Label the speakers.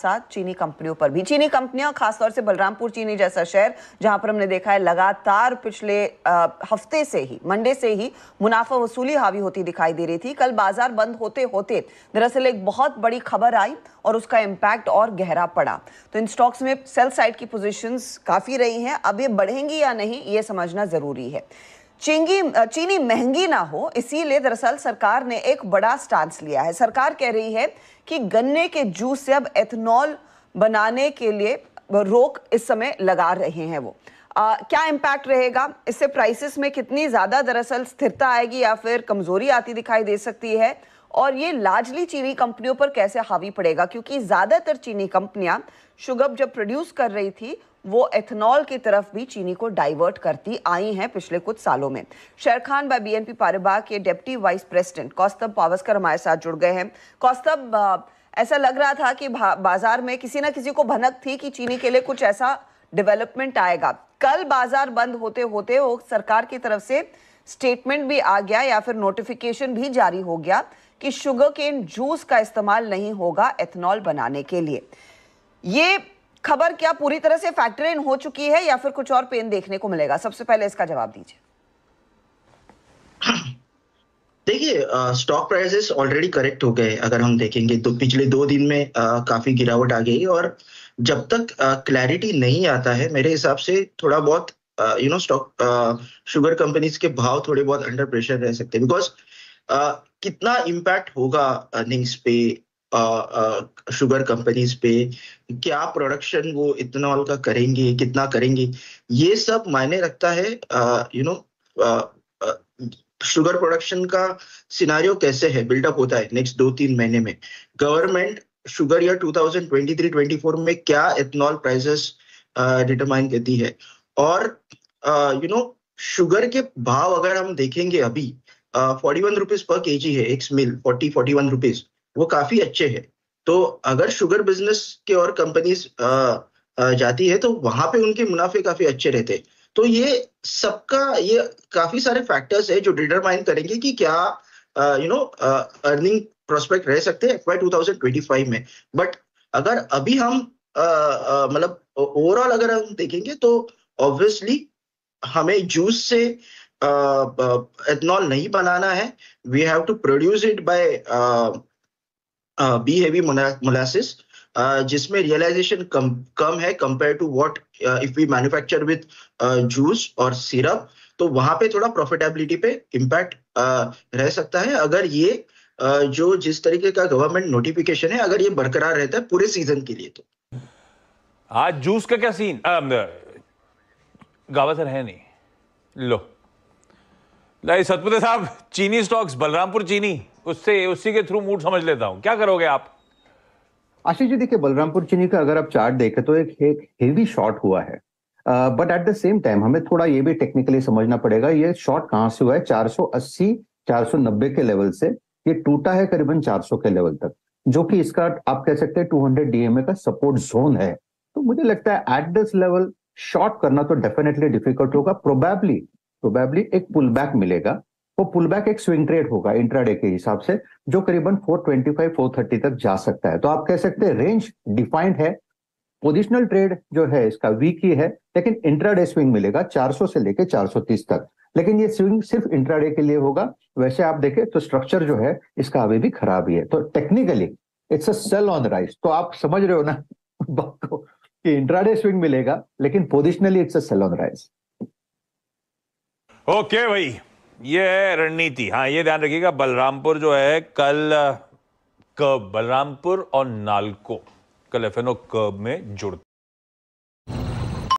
Speaker 1: साथ चीनी कंपनियों पर भी चीनी कंपनियां खासतौर से बलरामपुर चीनी जैसा शहर जहां पर हमने देखा है लगातार पिछले आ, हफ्ते से ही मंडे से ही मुनाफा वसूली हावी होती दिखाई दे रही थी कल बाजार बंद होते होते दरअसल एक बहुत बड़ी खबर आई और उसका इंपैक्ट और गहरा पड़ा तो इन स्टॉक्स में सेल साइड की पोजिशन काफी रही हैं अब ये बढ़ेंगी या नहीं ये समझना जरूरी है चीनी चीनी महंगी ना हो इसीलिए दरअसल सरकार ने एक बड़ा स्टांस लिया है सरकार कह रही है कि गन्ने के जूस से अब एथेनॉल बनाने के लिए रोक इस समय लगा रहे हैं वो आ, क्या इम्पैक्ट रहेगा इससे प्राइसेस में कितनी ज़्यादा दरअसल स्थिरता आएगी या फिर कमज़ोरी आती दिखाई दे सकती है और ये लार्जली चीनी कंपनियों पर कैसे हावी पड़ेगा क्योंकि ज़्यादातर चीनी कंपनियां शुगर जब प्रोड्यूस कर रही थी वो एथेनॉल की तरफ भी चीनी को डाइवर्ट करती आई हैं पिछले कुछ सालों में Sharekhan by BNP Paribas के deputy vice president Kaustubh Pawaskar हमारे साथ जुड़ गए हैं कौस्तब ऐसा लग रहा था कि बाजार में किसी ना किसी को भनक थी कि चीनी के लिए कुछ ऐसा डेवलपमेंट आएगा कल बाजार बंद होते होते वो सरकार की तरफ से स्टेटमेंट भी आ गया या फिर नोटिफिकेशन भी जारी हो गया कि शुगर केन जूस का इस्तेमाल नहीं होगा एथेनॉल बनाने के लिए ये खबर क्या पूरी तरह से फैक्टर इन हो चुकी है या फिर कुछ और पेन देखने को मिलेगा सबसे पहले इसका जवाब दीजिए
Speaker 2: देखिए स्टॉक प्राइसेस ऑलरेडी करेक्ट हो गए अगर हम देखेंगे तो पिछले दो दिन में आ, काफी गिरावट आ गई और जब तक क्लैरिटी नहीं आता है मेरे हिसाब से थोड़ा बहुत you know stock sugar companies के भाव थोड़े बहुत अंडर प्रेशर रह सकते हैं बिकॉज कितना इम्पैक्ट होगा अर्निंग्स पे शुगर कंपनीज पे क्या प्रोडक्शन वो इथेनॉल का करेंगे कितना करेंगे ये सब मायने रखता है यू नो शुगर प्रोडक्शन का सिनारियो कैसे है बिल्डअप होता है नेक्स्ट दो तीन महीने में गवर्नमेंट शुगर ईयर 2023-24 में क्या इथेनॉल प्राइसेस डिटरमाइन करती है और यू नो शुगर के भाव अगर हम देखेंगे अभी फोर्टी वन रुपीज पर के जी है एक मिल फोर्टी फोर्टी वन रुपीज वो काफी अच्छे है तो अगर शुगर बिजनेस के और कंपनीज जाती है तो वहां पे उनके मुनाफे काफी अच्छे रहते हैं तो ये सबका ये काफी सारे फैक्टर्स है जो डिटरमाइन करेंगे कि क्या यू नो अर्निंग प्रोस्पेक्ट रह सकते हैं टू फाइव में बट अगर अभी हम मतलब ओवरऑल अगर हम देखेंगे तो ऑब्वियसली हमें जूस से uh, एथनॉल नहीं बनाना है we have to produce it by B heavy molasses जिसमें रियलाइजेशन कम कम है compare to what if we manufacture with juice और सिरप तो वहां पे थोड़ा प्रॉफिटेबिलिटी पे इम्पैक्ट रह सकता है अगर ये uh, जो जिस तरीके का गवर्नमेंट नोटिफिकेशन है अगर ये बरकरार रहता
Speaker 3: है पूरे सीजन के लिए तो आज जूस का क्या सीन गावा सर है नहीं लो लाई सतपुते साहब चीनी स्टॉक्स बलरामपुर चीनी उससे उसी के थ्रू मूड समझ लेता हूँ क्या करोगे आप
Speaker 4: आशीष जी देखिए बलरामपुर चीनी का अगर आप चार्ट देखें तो एक एक हेवी शॉर्ट हुआ है but at the same time हमें थोड़ा ये भी टेक्निकली समझना पड़ेगा ये शॉर्ट कहाँ से हुआ है 480 490 के लेवल से ये टूटा है करीबन 400 के लेवल तक जो कि इसका आप कह सकते हैं 200 हंड्रेड डीएमए का सपोर्ट जोन है तो मुझे लगता है एट दिस लेवल शॉर्ट करना तो डेफिनेटली डिफिकल्ट होगा प्रोबेबली प्रोबेबली एक पुल बैक मिलेगा वो पुल बैक एक स्विंग ट्रेड होगा इंट्राडे के हिसाब से जो करीबन 425 430 तक जा सकता है तो आप कह सकते हैं रेंज डिफाइंड है पोजिशनल ट्रेड जो है इसका वीक ही है लेकिन इंट्राडे स्विंग मिलेगा 400 से लेके 430 तक लेकिन ये स्विंग सिर्फ इंट्राडे के लिए होगा वैसे आप देखें तो स्ट्रक्चर जो है इसका अभी भी खराब ही है तो technically it's a sell on rise तो आप समझ रहे हो ना बात को कि इंट्राडे स्विंग मिलेगा लेकिन positionally it's a sell on
Speaker 2: rise
Speaker 3: okay भाई ये है रणनीति हाँ ये ध्यान रखिएगा बलरामपुर जो है कल कब बलरामपुर और नालको कल एफ कब में जुड़ते